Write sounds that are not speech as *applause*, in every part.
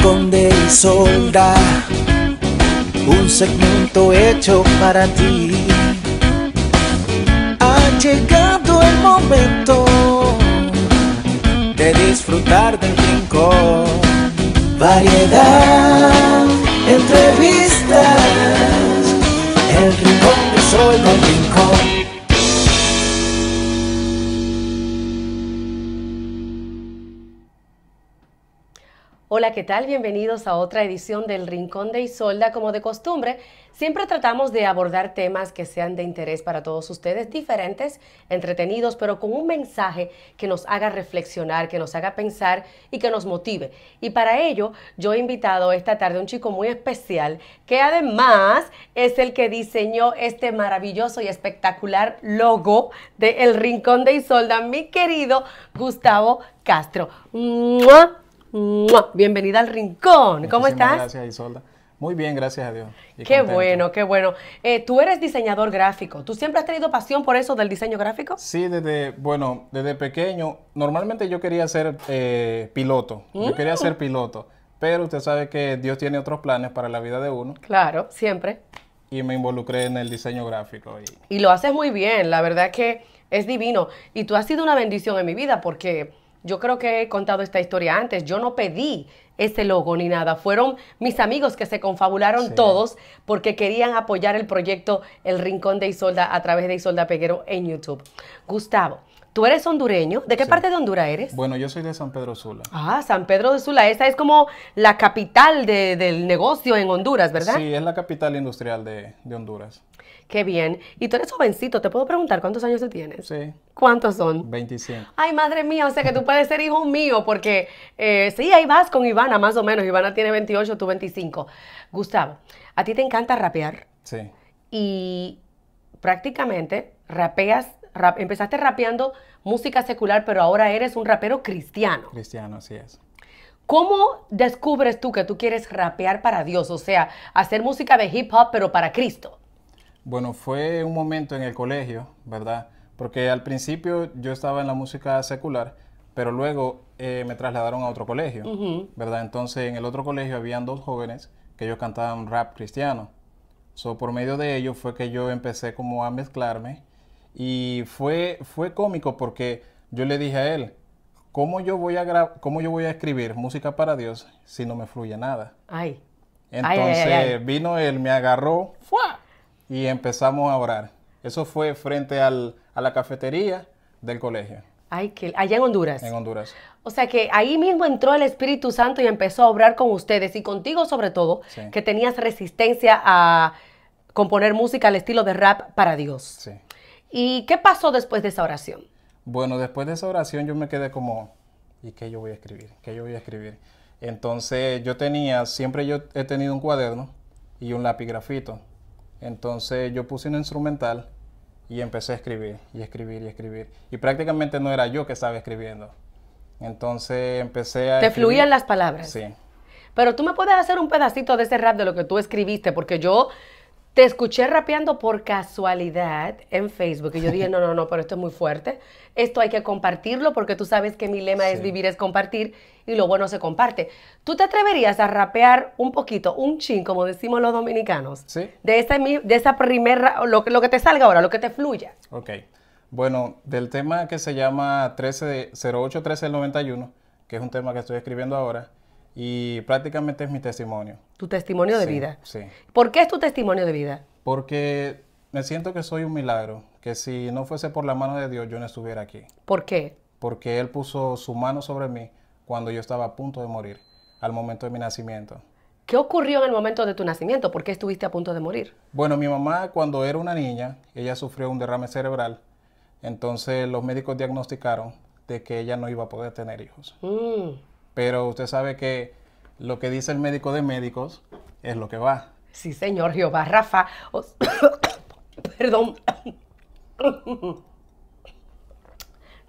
rincón de Isolda Un segmento hecho para ti Ha llegado el momento De disfrutar del rincón Variedad, entrevistas El rincón de Isolda, el rincón Hola, ¿qué tal? Bienvenidos a otra edición del Rincón de Isolda. Como de costumbre, siempre tratamos de abordar temas que sean de interés para todos ustedes, diferentes, entretenidos, pero con un mensaje que nos haga reflexionar, que nos haga pensar y que nos motive. Y para ello, yo he invitado esta tarde a un chico muy especial que además es el que diseñó este maravilloso y espectacular logo de El Rincón de Isolda, mi querido Gustavo Castro. Bienvenida al rincón. ¿Cómo estás? Gracias, Isolda. Muy bien, gracias a Dios. Qué bueno, qué bueno. Eh, tú eres diseñador gráfico. ¿Tú siempre has tenido pasión por eso del diseño gráfico? Sí, desde, bueno, desde pequeño. Normalmente yo quería ser eh, piloto. Yo mm. quería ser piloto. Pero usted sabe que Dios tiene otros planes para la vida de uno. Claro, siempre. Y me involucré en el diseño gráfico. Y, lo haces muy bien. La verdad es que es divino. Y tú has sido una bendición en mi vida porque yo creo que he contado esta historia antes. Yo no pedí ese logo ni nada. Fueron mis amigos que se confabularon todos porque querían apoyar el proyecto El Rincón de Isolda a través de Isolda Peguero en YouTube. Gustavo, Tú eres hondureño. ¿De qué parte de Honduras eres? Bueno, yo soy de San Pedro Sula. Ah, San Pedro de Sula. Esa es como la capital del negocio en Honduras, ¿verdad? Sí, es la capital industrial de, Honduras. Qué bien. Y tú eres jovencito. ¿Te puedo preguntar cuántos años tú tienes? Sí. ¿Cuántos son? 25. Ay, madre mía, o sea que tú puedes ser hijo mío, porque eh, sí, ahí vas con Ivana, más o menos. Ivana tiene 28, tú 25. Gustavo, a ti te encanta rapear. Sí. Y prácticamente rapeas empezaste rapeando música secular, pero ahora eres un rapero cristiano. Cristiano, así es. ¿Cómo descubres tú que tú quieres rapear para Dios? O sea, hacer música de hip hop, pero para Cristo. Bueno, fue un momento en el colegio, ¿verdad? Porque al principio yo estaba en la música secular, pero luego eh, me trasladaron a otro colegio, ¿verdad? Entonces en el otro colegio habían dos jóvenes que ellos cantaban rap cristiano. por medio de ellos fue que yo empecé como a mezclarme y fue, fue cómico porque yo le dije a él, ¿cómo yo voy a, cómo yo voy a escribir música para Dios si no me fluye nada? Ay. Entonces vino él, me agarró y empezamos a orar. Eso fue frente al, a la cafetería del colegio. Ay, que, allá en Honduras. En Honduras. O sea que ahí mismo entró el Espíritu Santo y empezó a obrar con ustedes y contigo sobre todo, que tenías resistencia a componer música al estilo de rap para Dios. Sí. ¿Y qué pasó después de esa oración? Bueno, después de esa oración yo me quedé como, ¿y qué yo voy a escribir? ¿Qué yo voy a escribir? Entonces yo tenía, siempre yo he tenido un cuaderno y un lápiz grafito. Entonces yo puse un instrumental y empecé a escribir y escribir y escribir. Y prácticamente no era yo que estaba escribiendo. Entonces empecé a... Te fluían las palabras. Sí. Pero tú me puedes hacer un pedacito de ese rap de lo que tú escribiste, porque yo te escuché rapeando por casualidad en Facebook y yo dije, *laughs* no, no, no, pero esto es muy fuerte. Esto hay que compartirlo porque tú sabes que mi lema es vivir es compartir y lo bueno se comparte. ¿Tú te atreverías a rapear un poquito, un chin, como decimos los dominicanos? Sí. De esa, de esa primera, lo que, lo que te salga ahora, lo que te fluya. Ok. Bueno, del tema que se llama 13, 08 que es un tema que estoy escribiendo ahora, y prácticamente es mi testimonio. Tu testimonio de vida. Sí. ¿Por qué es tu testimonio de vida? Porque me siento que soy un milagro, que si no fuese por la mano de Dios yo no estuviera aquí. ¿Por qué? Porque Él puso su mano sobre mí cuando yo estaba a punto de morir, al momento de mi nacimiento. ¿Qué ocurrió en el momento de tu nacimiento? ¿Por qué estuviste a punto de morir? Bueno, mi mamá cuando era una niña, ella sufrió un derrame cerebral, entonces los médicos diagnosticaron de que ella no iba a poder tener hijos. Mm. Pero usted sabe que lo que dice el médico de médicos es lo que va. Sí, señor Jehová Rafa. *coughs* perdón.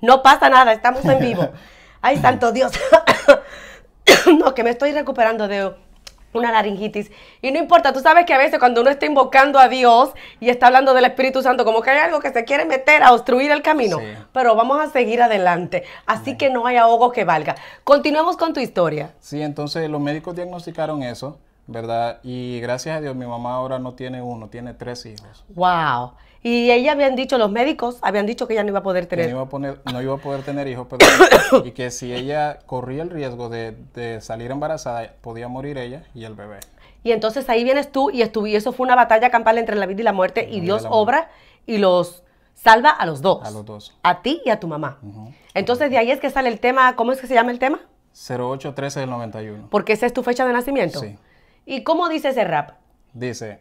No pasa nada, estamos en vivo. *laughs* Ay, santo Dios. *coughs* No, que me estoy recuperando de una laringitis. Y no importa, tú sabes que a veces cuando uno está invocando a Dios y está hablando del Espíritu Santo, como que hay algo que se quiere meter a obstruir el camino. Pero vamos a seguir adelante. Así que no hay ahogo que valga. Continuemos con tu historia. Sí, entonces los médicos diagnosticaron eso, ¿verdad? Y gracias a Dios mi mamá ahora no tiene uno, tiene tres hijos. ¡Wow! Y ella habían dicho, los médicos habían dicho que ella no iba a poder tener. No iba a, poner, no iba a poder tener hijos, pero, *coughs* y que si ella corría el riesgo de, salir embarazada, podía morir ella y el bebé. Y entonces ahí vienes tú y, estuvo, eso fue una batalla campal entre la vida y la muerte, y, Dios obra y los salva a los dos. A los dos. A ti y a tu mamá. Entonces de ahí es que sale el tema, ¿cómo es que se llama el tema? 0813 del 91. Porque esa es tu fecha de nacimiento. Sí. ¿Y cómo dice ese rap? Dice,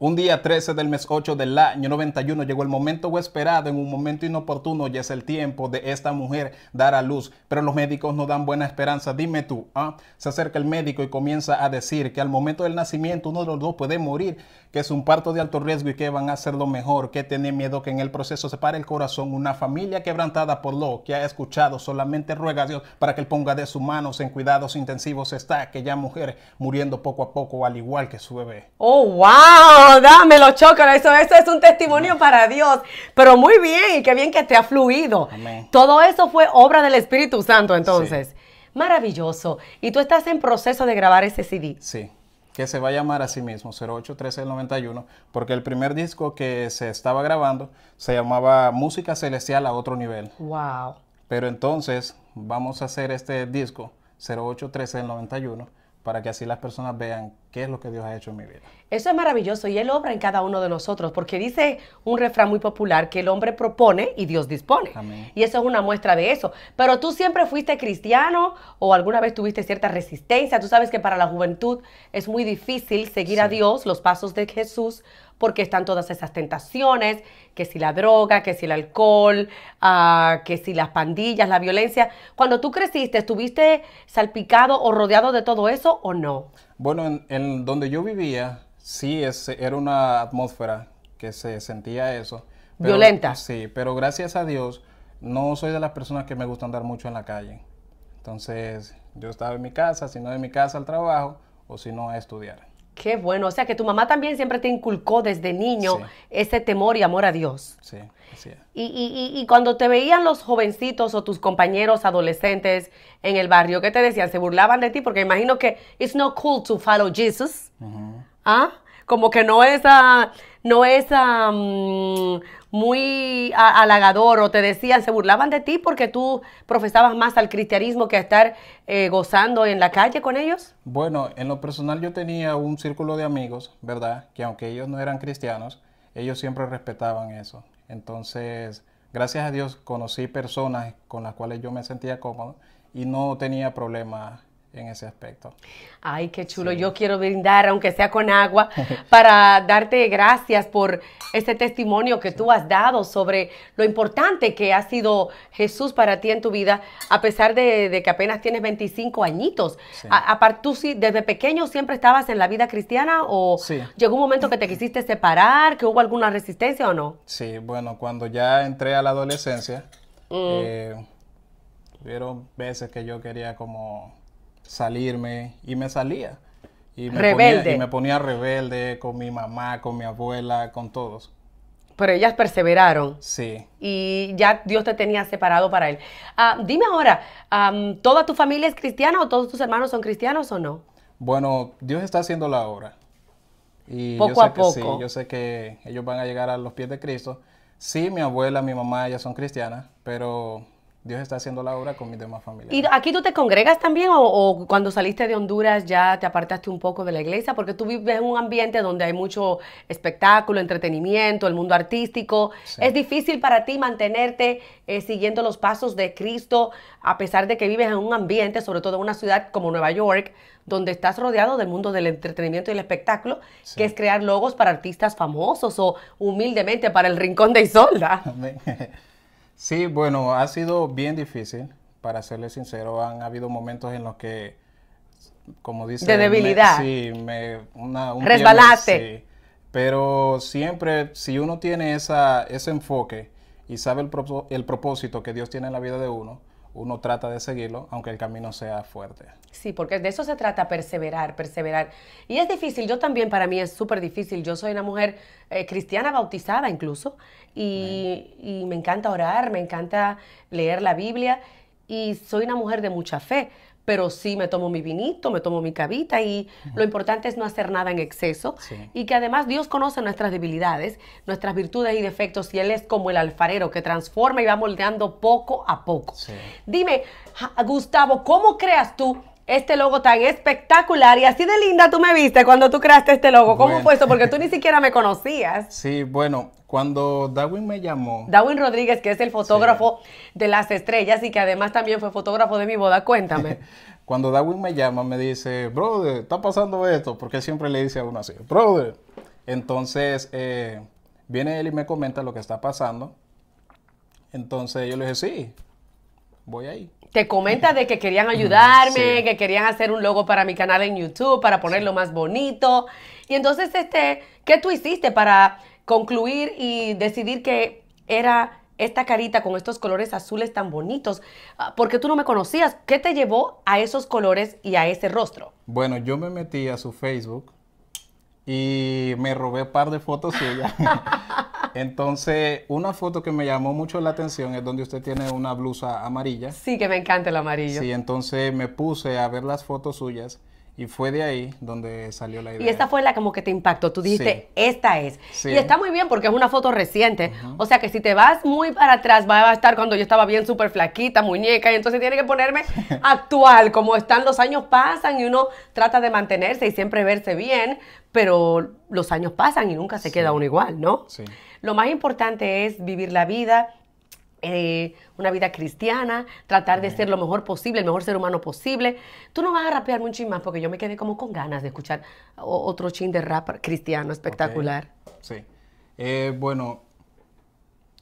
un día 13 del mes 8 del año 91 llegó el momento esperado, en un momento inoportuno ya es el tiempo de esta mujer dar a luz, pero los médicos no dan buena esperanza, dime tú, ¿ah? se acerca el médico y comienza a decir que al momento del nacimiento uno de los dos puede morir, que es un parto de alto riesgo y que van a lo mejor, que tiene miedo que en el proceso se pare el corazón, una familia quebrantada por lo que ha escuchado, solamente ruega a Dios para que él ponga de sus manos en cuidados intensivos está aquella mujer muriendo poco a poco al igual que su bebé. ¡Oh, wow! No, dámelo, chócalo. Eso, eso es un testimonio para Dios. Pero muy bien, y qué bien que te ha fluido. Todo eso fue obra del Espíritu Santo, entonces. Maravilloso. Y tú estás en proceso de grabar ese CD. Sí que se va a llamar a sí mismo 081391, porque el primer disco que se estaba grabando se llamaba Música Celestial a otro nivel. Wow. Pero entonces vamos a hacer este disco 081391 para que así las personas vean qué es lo que Dios ha hecho en mi vida. Eso es maravilloso y Él obra en cada uno de nosotros, porque dice un refrán muy popular que el hombre propone y Dios dispone. Y eso es una muestra de eso. Pero tú siempre fuiste cristiano o alguna vez tuviste cierta resistencia. Tú sabes que para la juventud es muy difícil seguir a Dios, los pasos de Jesús, porque están todas esas tentaciones, que si la droga, que si el alcohol, ah, que si las pandillas, la violencia. Cuando tú creciste, ¿estuviste salpicado o rodeado de todo eso o no? Bueno, en, donde yo vivía, sí, ese era una atmósfera que se sentía eso. Violenta. Sí, pero gracias a Dios, no soy de las personas que me gusta andar mucho en la calle. Entonces, yo estaba en mi casa, si no en mi casa al trabajo, o si no a estudiar. Qué bueno, o sea que tu mamá también siempre te inculcó desde niño ese temor y amor a Dios. Sí, sí. Y, y, y, cuando te veían los jovencitos o tus compañeros adolescentes en el barrio, ¿qué te decían? ¿Se burlaban de ti? Porque imagino que it's not cool to follow Jesus. ¿Ah? Como que no es, a... Ah, no es a ah, mm, muy halagador o te decían, se burlaban de ti porque tú profesabas más al cristianismo que a estar eh, gozando en la calle con ellos? Bueno, en lo personal yo tenía un círculo de amigos, ¿verdad? Que aunque ellos no eran cristianos, ellos siempre respetaban eso. Entonces, gracias a Dios conocí personas con las cuales yo me sentía cómodo y no tenía problema en ese aspecto. Ay, qué chulo. Yo quiero brindar, aunque sea con agua, *laughs* para darte gracias por ese testimonio que tú has dado sobre lo importante que ha sido Jesús para ti en tu vida, a pesar de, que apenas tienes 25 añitos. Aparte, ¿tú desde pequeño siempre estabas en la vida cristiana o llegó un momento que te quisiste separar, que hubo alguna resistencia o no? Sí, bueno, cuando ya entré a la adolescencia, mm. Eh, veces que yo quería como salirme y me salía. Y me rebelde. Ponía, me ponía rebelde con mi mamá, con mi abuela, con todos. Pero ellas perseveraron. Sí. Y ya Dios te tenía separado para él. Ah, dime ahora, ¿toda tu familia es cristiana o todos tus hermanos son cristianos o no? Bueno, Dios está haciendo la obra. Y poco a poco. Sí, yo sé que ellos van a llegar a los pies de Cristo. Sí, mi abuela, mi mamá, ellas son cristianas, pero Dios está haciendo la obra con mis demás familiares. ¿Y aquí tú te congregas también o, cuando saliste de Honduras ya te apartaste un poco de la iglesia? Porque tú vives en un ambiente donde hay mucho espectáculo, entretenimiento, el mundo artístico. ¿Es difícil para ti mantenerte eh, siguiendo los pasos de Cristo a pesar de que vives en un ambiente, sobre todo en una ciudad como Nueva York, donde estás rodeado del mundo del entretenimiento y el espectáculo, que es crear logos para artistas famosos o humildemente para el Rincón de Isolda? *laughs* Sí, bueno, ha sido bien difícil, para serle sincero. Han habido momentos en los que, como dice... De debilidad. sí, una, un Resbalaste. Pero siempre, si uno tiene esa, ese enfoque y sabe el, el propósito que Dios tiene en la vida de uno, uno trata de seguirlo, aunque el camino sea fuerte. Sí, porque de eso se trata, perseverar, perseverar. Y es difícil, yo también, para mí es súper difícil. Yo soy una mujer eh, cristiana bautizada incluso, y, me encanta orar, me encanta leer la Biblia, y soy una mujer de mucha fe, pero sí me tomo mi vinito, me tomo mi cavita y lo importante es no hacer nada en exceso y que además Dios conoce nuestras debilidades, nuestras virtudes y defectos y Él es como el alfarero que transforma y va moldeando poco a poco. Dime, Gustavo, ¿cómo creas tú este logo tan espectacular y así de linda tú me viste cuando tú creaste este logo. ¿Cómo fue eso? Porque tú *laughs* ni siquiera me conocías. Sí, bueno, cuando Darwin me llamó. Darwin Rodríguez, que es el fotógrafo de las estrellas y que además también fue fotógrafo de mi boda, cuéntame. *laughs* cuando Darwin me llama, me dice, brother, está pasando esto, porque siempre le dice a uno así, brother. Entonces, eh, viene él y me comenta lo que está pasando. Entonces yo le dije, sí, voy ahí te comenta de que querían ayudarme, que querían hacer un logo para mi canal en YouTube, para ponerlo más bonito. Y entonces, este, ¿qué tú hiciste para concluir y decidir que era esta carita con estos colores azules tan bonitos? Ah, porque tú no me conocías. ¿Qué te llevó a esos colores y a ese rostro? Bueno, yo me metí a su Facebook y me robé un par de fotos suyas. *laughs* Entonces, una foto que me llamó mucho la atención es donde usted tiene una blusa amarilla. Sí, que me encanta el amarillo. Sí, entonces me puse a ver las fotos suyas. Y fue de ahí donde salió la idea. Y esta fue la como que te impactó. Tú dijiste, esta es. Sí. Y está muy bien porque es una foto reciente. O sea que si te vas muy para atrás, va a estar cuando yo estaba bien súper flaquita, muñeca, y entonces tiene que ponerme *laughs* actual, como están, los años pasan y uno trata de mantenerse y siempre verse bien, pero los años pasan y nunca se queda uno igual, ¿no? Sí. Lo más importante es vivir la vida, eh, una vida cristiana, tratar de ser lo mejor posible, el mejor ser humano posible. Tú no vas a rapear un chin más porque yo me quedé como con ganas de escuchar otro chin de rap cristiano espectacular. Sí. Eh, bueno.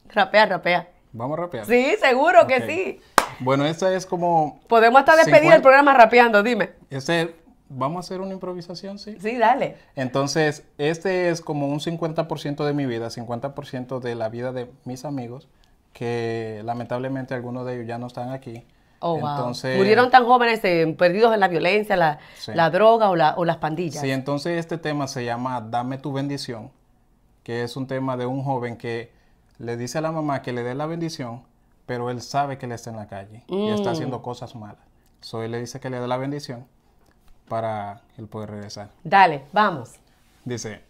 Rapea, rapea. Vamos a rapear. Sí, seguro que sí. Bueno, esa es como... Podemos estar despedir del el programa rapeando, dime. Ese vamos a hacer una improvisación, ¿sí? Sí, dale. Entonces, este es como un 50% de mi vida, 50% de la vida de mis amigos, que lamentablemente algunos de ellos ya no están aquí. Oh, entonces, wow. Murieron tan jóvenes, eh, perdidos en la violencia, la, droga o, las pandillas. Sí, entonces este tema se llama Dame tu bendición, que es un tema de un joven que le dice a la mamá que le dé la bendición, pero él sabe que le está en la calle y está mm. haciendo cosas malas. soy le dice que le dé la bendición para el poder regresar. Dale, vamos. Dice,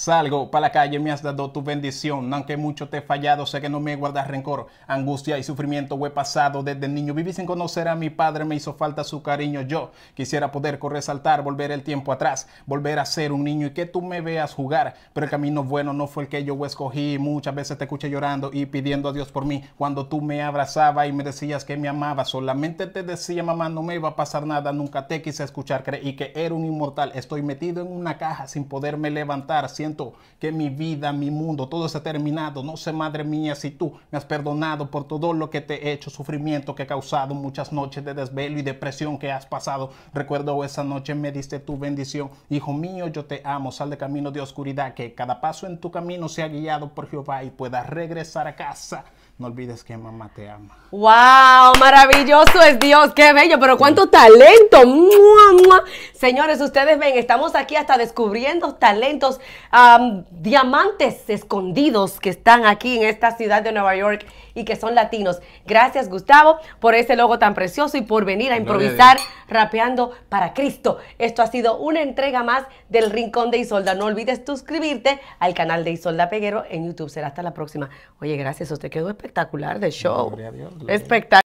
Salgo para la calle, me has dado tu bendición. Aunque mucho te he fallado, sé que no me guardas rencor. Angustia y sufrimiento he pasado desde niño. Viví sin conocer a mi padre, me hizo falta su cariño. Yo quisiera poder corresaltar, volver el tiempo atrás, volver a ser un niño y que tú me veas jugar. Pero el camino bueno no fue el que yo escogí. Muchas veces te escuché llorando y pidiendo a Dios por mí. Cuando tú me abrazabas y me decías que me amabas, solamente te decía, mamá, no me iba a pasar nada. Nunca te quise escuchar. Creí que era un inmortal. Estoy metido en una caja sin poderme levantar que mi vida, mi mundo, todo está terminado. No sé, madre mía, si tú me has perdonado por todo lo que te he hecho, sufrimiento que he causado, muchas noches de desvelo y depresión que has pasado. Recuerdo esa noche me diste tu bendición. Hijo mío, yo te amo. Sal de camino de oscuridad, que cada paso en tu camino sea guiado por Jehová y puedas regresar a casa. No olvides que mamá te ama. ¡Wow! Maravilloso es Dios, qué bello, pero cuánto talento. ¡Mua, mua Señores, ustedes ven, estamos aquí hasta descubriendo talentos, diamantes escondidos que están aquí en esta ciudad de Nueva York y que son latinos. Gracias, Gustavo, por ese logo tan precioso y por venir a improvisar rapeando para Cristo. Esto ha sido una entrega más del Rincón de Isolda. No olvides suscribirte al canal de Isolda Peguero en YouTube. Será hasta la próxima. Oye, gracias, usted quedó espectacular de show. Espectacular.